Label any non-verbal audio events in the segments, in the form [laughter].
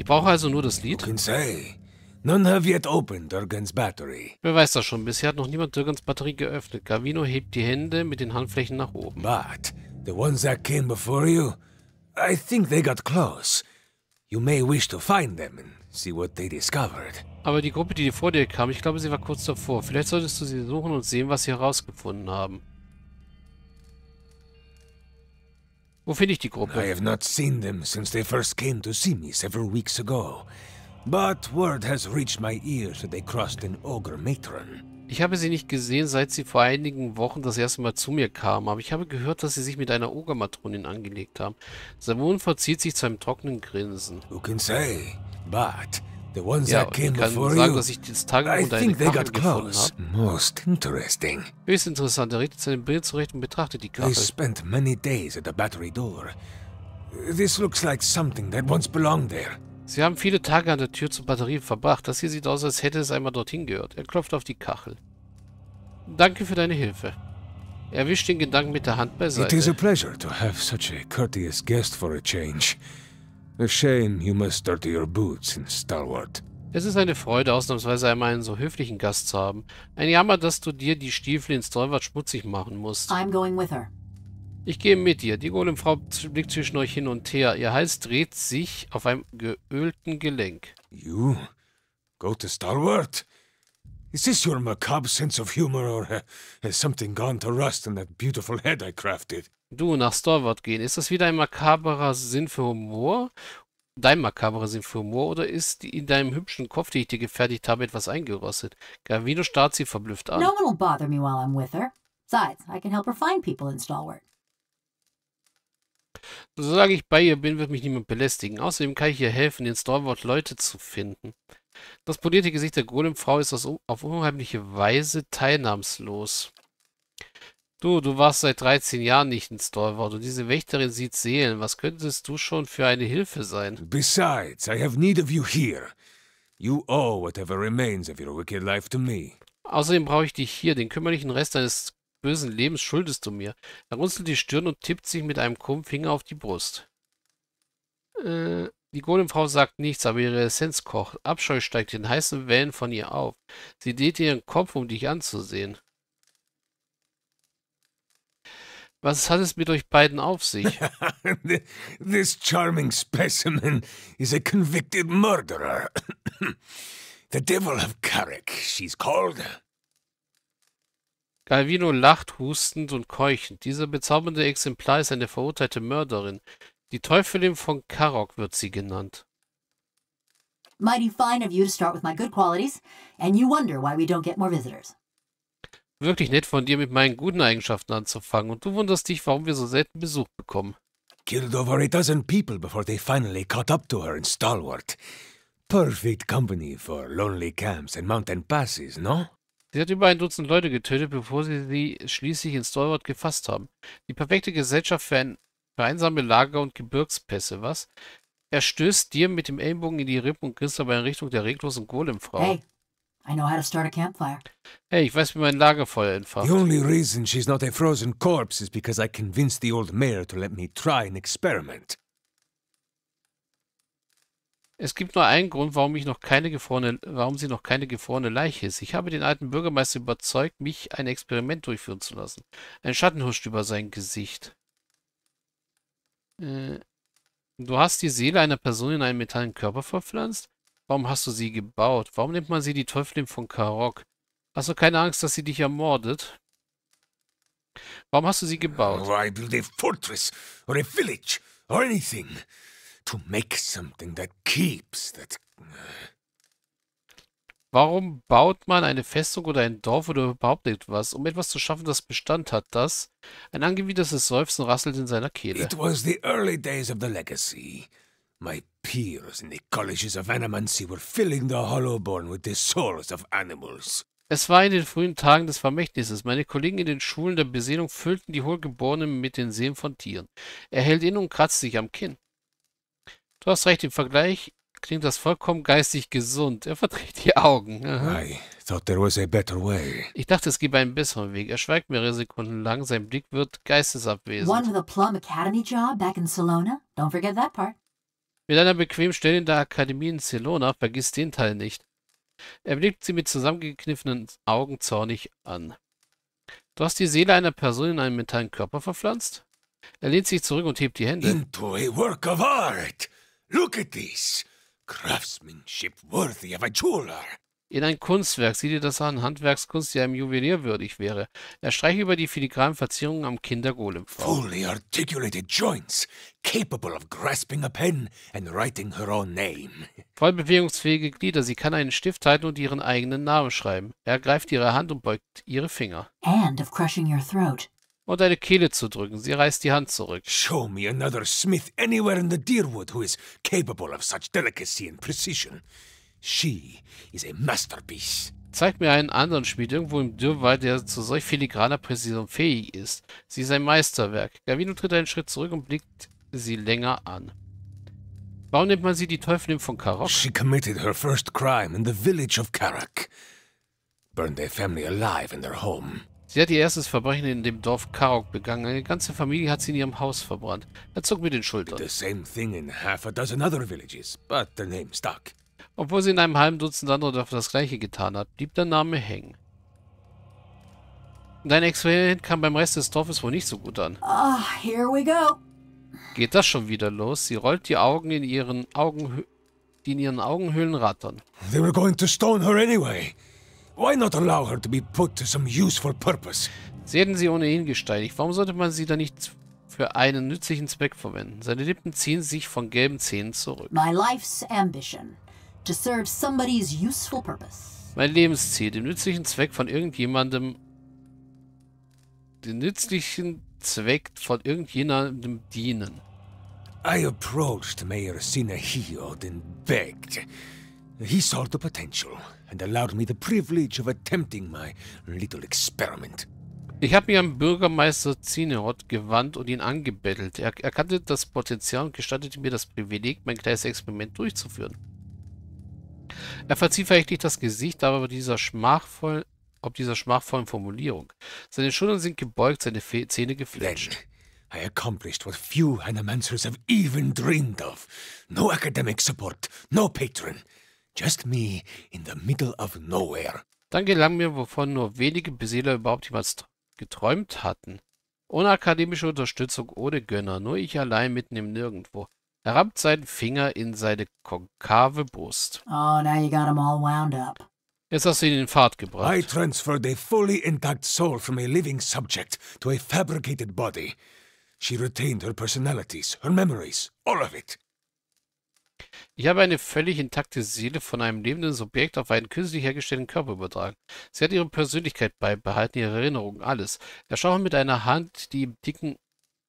Ich brauche also nur das Lied. None have yet opened Durgan's battery. Wer weiß das schon? Bisher hat noch niemand Durgans Batterie geöffnet. Gavino hebt die Hände mit den Handflächen nach oben. But the ones that came before you, I think they got close. You may wish to find them and see what they discovered. Aber die Gruppe, die vor dir kam, ich glaube, sie war kurz davor. Vielleicht solltest du sie suchen und sehen, was sie herausgefunden haben. Wo finde ich die Gruppe? I have not seen them since they first came to see me several weeks ago. But word has reached my ears that they crossed an ogre matron. Ich habe sie nicht gesehen, seit sie vor einigen Wochen das erste Mal zu mir kam, aber ich habe gehört, dass sie sich mit einer Ogermatronin angelegt haben. Savon verzieht sich zu einem trockenen Grinsen. You can say, but The ones ja, that came ich kann before sagen, you. dass ich dieses Tagebuch und eine Kachel gefunden habe. Höchst interessant. Er richtet sein Bild zurecht und betrachtet die Kachel. They spent many days at the battery door. This looks like something that once belonged there. Sie haben viele Tage an der Tür zur Batterie verbracht. Das hier sieht aus, als hätte es einmal dorthin gehört. Er klopft auf die Kachel. Danke für deine Hilfe. Er wischt den Gedanken mit der Hand beiseite. It is a pleasure to have such a courteous guest for a change. A shame you must dirty your boots in Stalwart. Es ist eine Freude, ausnahmsweise einmal einen so höflichen Gast zu haben. Ein Jammer, dass du dir die Stiefel in Stalwart schmutzig machen musst. I'm going with her. Ich gehe mit dir. Die Golemfrau blickt zwischen euch hin und her. Ihr Hals dreht sich auf einem geölten Gelenk. You go to Stalwart? Is this your macabre sense of humor or uh, has something gone to rust in that beautiful head I crafted? Du, nach Storwart gehen. Ist das wieder ein makaberer Sinn für Humor? Dein makaberer Sinn für Humor? Oder ist in deinem hübschen Kopf, den ich dir gefertigt habe, etwas eingerostet? Gavino starrt sie verblüfft an. No one will bother me while I'm with her. Besides, I can help her find people in Stalwart. Solange ich bei ihr bin, wird mich niemand belästigen. Außerdem kann ich ihr helfen, den Stalwart Leute zu finden. Das polierte Gesicht der Golemfrau ist auf unheimliche Weise teilnahmslos. Du, du warst seit 13 Jahren nicht in Stalwart und diese Wächterin sieht Seelen. Was könntest du schon für eine Hilfe sein? Besides, I have need of you here. You owe whatever remains of your wicked life to me. Außerdem brauche ich dich hier. Den kümmerlichen Rest deines bösen Lebens schuldest du mir. Er runzelt die Stirn und tippt sich mit einem krummen Finger auf die Brust. Äh, die Golemfrau sagt nichts, aber ihre Essenz kocht. Abscheu steigt in heißen Wellen von ihr auf. Sie dreht ihren Kopf, um dich anzusehen. Was hat es mit euch beiden auf sich? [laughs] This charming specimen is a convicted murderer. [clears throat] The devil of Carrick, she's called. Calvino lacht hustend und keuchend. Dieser bezaubernde Exemplar ist eine verurteilte Mörderin. Die Teufelin von Karok wird sie genannt. Mighty fine of you to start with my good qualities, and you wonder why we don't get more visitors. Wirklich nett von dir, mit meinen guten Eigenschaften anzufangen. Und du wunderst dich, warum wir so selten Besuch bekommen. Killed over a dozen people before they finally caught up to her in Stalwart. Perfect company for lonely camps and mountain passes, no? Sie hat über ein Dutzend Leute getötet, bevor sie sie schließlich in Stalwart gefasst haben. Die perfekte Gesellschaft für, ein, für einsame Lager und Gebirgspässe, was? Er stößt dir mit dem Ellenbogen in die Rippen und grinst dabei in Richtung der reglosen Golemfrau. Hey, I know how to start a campfire. Hey, ich weiß, wie mein Lagerfeuer entfacht. The only reason she's not a frozen corpse is because I convinced the old mayor to let me try an experiment. Es gibt nur einen Grund, warum ich noch keine gefrorene, warum sie noch keine gefrorene Leiche ist. Ich habe den alten Bürgermeister überzeugt, mich ein Experiment durchführen zu lassen. Ein Schatten huscht über sein Gesicht. Äh, du hast die Seele einer Person in einen metallen Körper verpflanzt? Warum hast du sie gebaut? Warum nimmt man sie die Teufelin von Karok? Hast du keine Angst, dass sie dich ermordet? Warum hast du sie gebaut? Oh, I a fortress or a village or anything to make something that keeps that... Uh, Warum baut man eine Festung oder ein Dorf oder überhaupt etwas, um etwas zu schaffen, das Bestand hat, das ein angewidertes Seufzen rasselt in seiner Kehle? It was the early days of the legacy. My peers in the colleges of Animancy were filling the Hollowborn with the souls of animals. Es war in den frühen Tagen des Vermächtnisses. Meine Kollegen in den Schulen der Beseelung füllten die Hohlgeborenen mit den Seelen von Tieren. Er hält inne und kratzt sich am Kinn. Du hast recht, im Vergleich klingt das vollkommen geistig gesund. Er verdreht die Augen. I thought there was a better way. Ich dachte, es gäbe einen besseren Weg. Er schweigt mehrere Sekunden lang. Sein Blick wird geistesabwesend. One with a plum academy job back in Salona? Don't forget that part. Mit einer bequemen Stelle in der Akademie in Celona vergiss den Teil nicht. Er blickt sie mit zusammengekniffenen Augen zornig an. Du hast die Seele einer Person in einen mentalen Körper verpflanzt? Er lehnt sich zurück und hebt die Hände. Into a work of art! Look at this! Craftsmanship worthy of a jeweler! in ein Kunstwerk. Sieh dir das an, Handwerkskunst, die einem Juwelier würdig wäre. Er streiche über die filigranen Verzierungen am Kindergolem vor. Fully articulated joints, capable of grasping a pen and writing her own name. [laughs] Voll bewegungsfähige Glieder, sie kann einen Stift halten und ihren eigenen Namen schreiben. Er greift ihre Hand und beugt ihre Finger. Hand of crushing your throat. Und eine Kehle zu drücken, sie reißt die Hand zurück. Show me another smith anywhere in the Deerwood who is capable of such delicacy and precision. She is a masterpiece. Zeig mir einen anderen Spiel irgendwo im Dürrwald, der zu solch filigraner Präzision fähig ist. Sie ist ein Meisterwerk. Gavino tritt einen Schritt zurück und blickt sie länger an. Warum nennt man sie die Teufelin von Karak? She committed her first crime in the village of Karak. Burned their family alive in their home. Sie hat ihr erstes Verbrechen in dem Dorf Karok begangen. Eine ganze Familie hat sie in ihrem Haus verbrannt. Er zog mit den Schultern. The same thing in half a dozen other villages, but the name stuck. Obwohl sie in einem halben Dutzend anderer Dörfer das gleiche getan hat, blieb der Name hängen. Dein Experiment kam beim Rest des Dorfes wohl nicht so gut an. oh, here we go. Geht das schon wieder los? Sie rollt die Augen in ihren Augen die in ihren Augenhöhlen rattern. They were going to stone her anyway. Why not allow her to be put to some useful purpose? Sie hätten sie ohnehin gesteinigt. Warum sollte man sie dann nicht für einen nützlichen Zweck verwenden? Seine Lippen ziehen sich von gelben Zähnen zurück. My life's ambition to serve somebody's useful purpose. Mein Lebensziel, den nützlichen Zweck von irgendjemandem den nützlichen Zweck von irgendjemandem dienen. I approached Mayor Sinahiod and begged. He saw the potential and allowed me the privilege of attempting my little experiment. Ich habe mich an Bürgermeister Zinerot gewandt und ihn angebettelt. Er erkannte das Potenzial und gestattete mir das Privileg, mein kleines Experiment durchzuführen. Er verzieht verächtlich das Gesicht, aber dieser schmachvollen, ob dieser schmachvollen Formulierung. Seine Schultern sind gebeugt, seine Fe Zähne geflasht. I accomplished what few Hanamansers have even dreamed of. No academic support, no patron. Just me in the middle of nowhere. Dann gelang mir, wovon nur wenige Beseeler überhaupt jemals geträumt hatten. Ohne akademische Unterstützung, ohne Gönner, nur ich allein mitten im Nirgendwo. Er rammt seinen Finger in seine konkave Brust. Oh, now you got them all wound up. Jetzt hast du ihn in Fahrt gebracht. I transferred a fully intact soul from a living subject to a fabricated body. She retained her personalities, her memories, all of it. Ich habe eine völlig intakte Seele von einem lebenden Subjekt auf einen künstlich hergestellten Körper übertragen. Sie hat ihre Persönlichkeit beibehalten, ihre Erinnerungen, alles. Er schaut mit einer Hand, die im dicken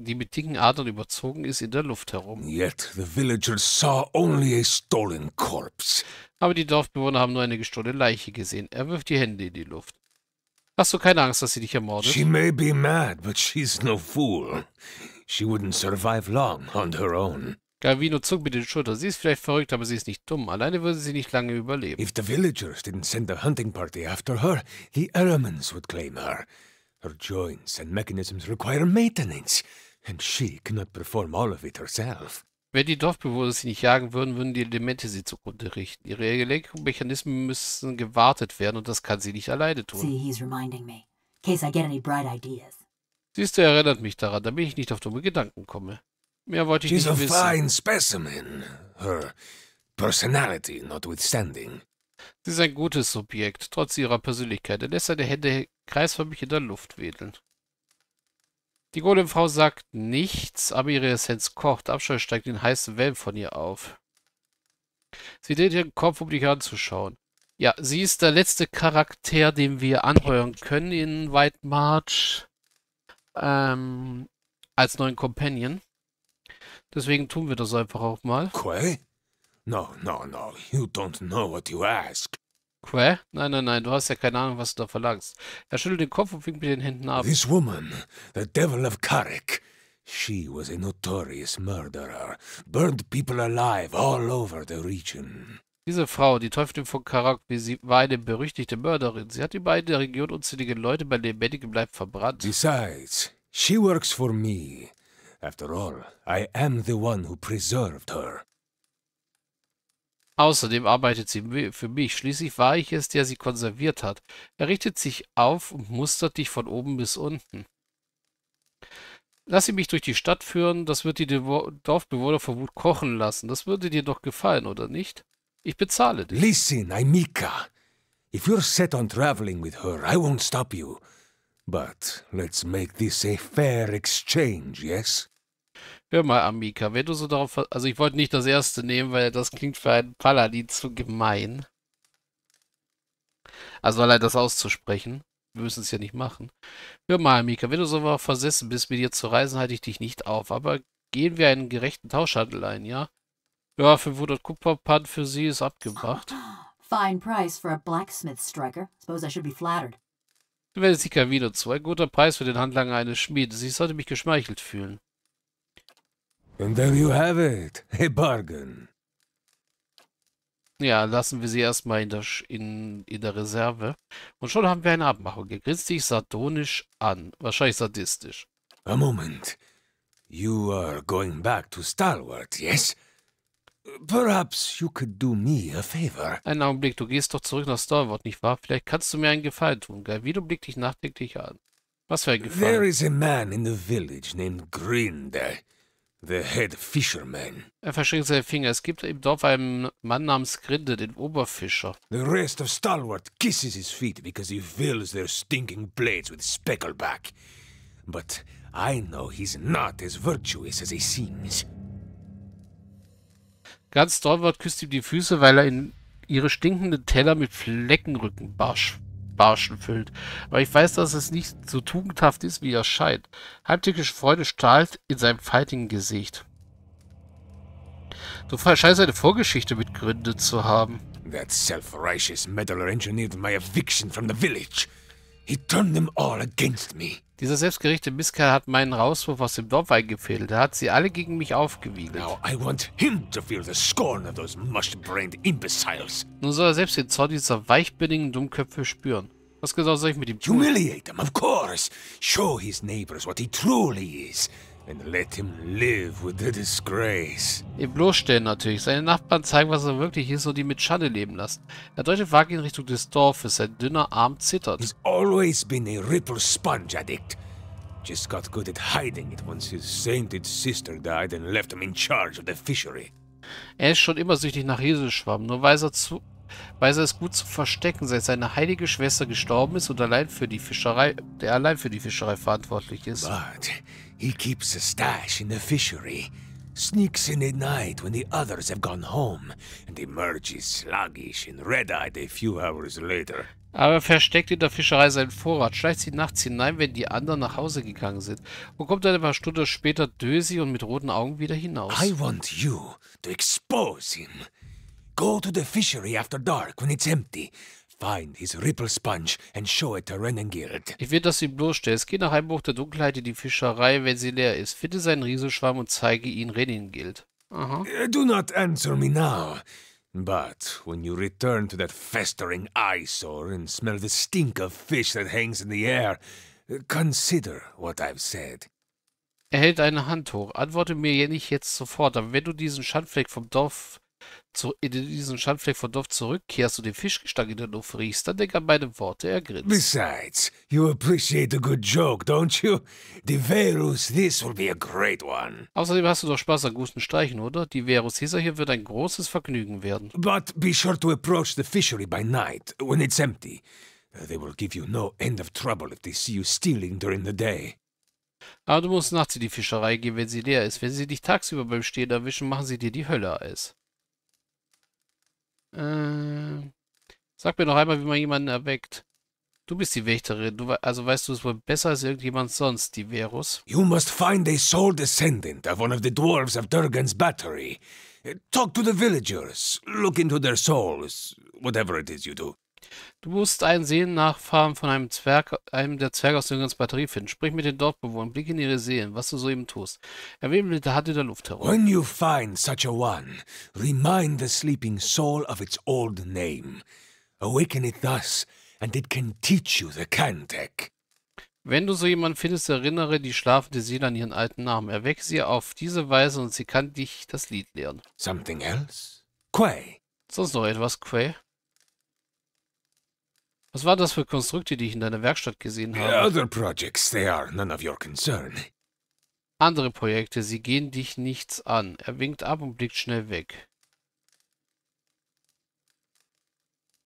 die mit dicken Adern überzogen ist, in der Luft herum. Yet the villagers saw only a stolen corpse. Aber die Dorfbewohner haben nur eine gestohlene Leiche gesehen. Er wirft die Hände in die Luft. Hast du keine Angst, dass sie dich ermordet? She may be mad, but she's no fool. She wouldn't survive long on her own. Galvino zuckt mit den Schultern. Sie ist vielleicht verrückt, aber sie ist nicht dumm. Alleine würde sie nicht lange überleben. If the villagers didn't send a hunting party after her, the elements would claim her. Her joints and mechanisms require maintenance. And she cannot perform all of it herself. Wenn die Dorfbewohner sie nicht jagen würden, würden die Elemente sie zugrunde richten. Ihre Gelenkmechanismen müssen gewartet werden und das kann sie nicht alleine tun. See, he's reminding me. case I get any bright ideas. Siehst du, erinnert mich daran, damit ich nicht auf dumme Gedanken komme. Mehr wollte ich She's nicht wissen. She's a fine specimen. Her personality notwithstanding. Sie ist ein gutes Subjekt, trotz ihrer Persönlichkeit. Er lässt seine Hände kreisförmig in der Luft wedeln. Die Golemfrau sagt nichts, aber ihre Essenz kocht. Abscheu steigt in heißen Wellen von ihr auf. Sie dreht ihren Kopf, um dich anzuschauen. Ja, sie ist der letzte Charakter, den wir anheuern können in White March. Ähm, als neuen Companion. Deswegen tun wir das einfach auch mal. Okay? No, no, no. You don't know what you ask. Quä? Nein, nein, nein, du hast ja keine Ahnung, was du da verlangst. Er schüttelt den Kopf und fing mit den Händen ab. This woman, the devil of Carrick. She was a notorious murderer, burned people alive all over the region. Diese Frau, die Teufelin von Karak, sie war eine berüchtigte Mörderin. Sie hat die beiden der Region unzählige Leute bei lebendigem Leib verbrannt. Besides, she works for me. After all, I am the one who preserved her. Außerdem arbeitet sie für mich. Schließlich war ich es, der sie konserviert hat. Er richtet sich auf und mustert dich von oben bis unten. Lass sie mich durch die Stadt führen, das wird die Dorfbewohner vor Wut kochen lassen. Das würde dir doch gefallen, oder nicht? Ich bezahle dich. Listen, Aimika. If you're set on traveling with her, I won't stop you. But let's make this a fair exchange, yes? Hör mal, Amika, wenn du so darauf. Also, ich wollte nicht das erste nehmen, weil das klingt für einen Paladin zu gemein. Also, allein das auszusprechen. Wir müssen es ja nicht machen. Hör mal, Amika, wenn du so darauf versessen bist, mit dir zu reisen, halte ich dich nicht auf. Aber gehen wir einen gerechten Tauschhandel ein, ja? Ja, 500 Kupferpann für sie ist abgebracht. Fine price for a blacksmith striker. Suppose I should be flattered. Du werdest Ikavino zu. Ein guter Preis für den Handlanger eines Schmiedes. Ich sollte mich geschmeichelt fühlen. And there you have it, a bargain. Ja, lassen wir sie erstmal in der, in, in der Reserve. Und schon haben wir eine Abmachung. Er grinst dich sardonisch an. Wahrscheinlich sadistisch. A moment. You are going back to Stalwart, yes? Perhaps you could do me a favor. Einen Augenblick, du gehst doch zurück nach Stalwart, nicht wahr? Vielleicht kannst du mir einen Gefallen tun. Wie du blickst dich nachdenklich an. Was für ein Gefallen. There is a man in the village named Grinde. The Head Fisherman. Er verschränkt seine Finger. Es gibt im Dorf einen Mann namens Grinde, den Oberfischer. The rest of Stalwart kisses his feet because he fills their stinking blades with speckleback. But I know he's not as virtuous as he seems. Ganz Stalwart küsst ihm die Füße, weil er in ihre stinkenden Teller mit Fleckenrücken barscht. Barschen füllt. Aber ich weiß, dass es nicht so tugendhaft ist, wie er scheint. Heimtückische Freude strahlt in seinem faltigen Gesicht. Du scheinst eine Vorgeschichte mitgründet zu haben. That self-righteous meddler engineered my eviction from the village. He turned them all against me. Dieser selbstgerechte Misskerl hat meinen Rauswurf aus dem Dorf eingefädelt. Er hat sie alle gegen mich aufgewiegelt. Nun soll er selbst den Zorn dieser weichbilligen Dummköpfe spüren. Was genau soll ich mit ihm tun? Humiliate him, of course. Show his neighbors what he truly is. And let him live with the disgrace. Ihm bloßstellen natürlich. Seine Nachbarn zeigen, was er wirklich ist und ihn mit Schande leben lassen. Der deutsche Wagen in Richtung des Dorfes. Sein dünner Arm zittert. He's always been a ripple sponge addict. Just got good at hiding it once his sainted sister died and left him in charge of the fishery. Er ist schon immer süchtig nach Heselschwamm, nur weiß er zu weiß er es gut zu verstecken, seit seine heilige Schwester gestorben ist und allein für die Fischerei, der allein für die Fischerei verantwortlich ist. But he keeps a stash in the fishery, sneaks in at night when the others have gone home and emerges sluggish and red-eyed a few hours later. Aber er versteckt in der Fischerei seinen Vorrat, schleicht sie nachts hinein, wenn die anderen nach Hause gegangen sind und kommt dann ein paar Stunden später dösig und mit roten Augen wieder hinaus. I want you to expose him. Go to the fishery after dark when it's empty. Find his ripple sponge and show it to Renengild. Ich will, dass du ihn bloßstellst. Geh nach Heimbuch der Dunkelheit in die Fischerei, wenn sie leer ist. Finde seinen Riesenschwamm und zeige ihn Renengild. Aha. Uh, do not answer me now. But when you return to that festering eyesore and smell the stink of fish that hangs in the air, uh, consider what I've said. Er hält eine Hand hoch. Antworte mir nicht jetzt sofort, aber wenn du diesen Schandfleck vom Dorf zu, in diesen Schandfleck von Dorf zurückkehrst und den Fischgestank in der Luft riechst, dann denk an meine Worte, er grinst. Besides, you appreciate a good joke, don't you? The Verus, this will be a great one. Außerdem hast du doch Spaß an guten Streichen, oder? Die Verus dieser hier wird ein großes Vergnügen werden. But be sure to approach the fishery by night, when it's empty. Uh, they will give you no end of trouble if they see you stealing during the day. Aber du musst nachts in die Fischerei gehen, wenn sie leer ist. Wenn sie dich tagsüber beim Stehen erwischen, machen sie dir die Hölle eis. Äh, sag mir noch einmal, wie man jemanden erweckt. Du bist die Wächterin. Du, also weißt du es wohl besser als irgendjemand sonst, die Verus. You must find a sole descendant of one of the dwarves of Durgan's battery. Talk to the villagers. Look into their souls. Whatever it is you do. Du musst ein Seelennachfahren von einem Zwerg, einem der Zwerge aus Jüngerns Batterie finden. Sprich mit den Dorfbewohnern, blick in ihre Seelen, was du soeben tust. Er wimmelte hart in der Luft herum. When you find such a one, remind the sleeping soul of its old name. Awaken it thus, and it can teach you the Kantek. Wenn du so jemanden findest, erinnere die schlafende Seele an ihren alten Namen. Erwecke sie auf diese Weise und sie kann dich das Lied lehren. Something else? Quay. Sonst noch etwas, Quay? Was war das für Konstrukte, die ich in deiner Werkstatt gesehen habe? other projects, they are none of your concern. Andere Projekte, sie gehen dich nichts an. Er winkt ab und blickt schnell weg.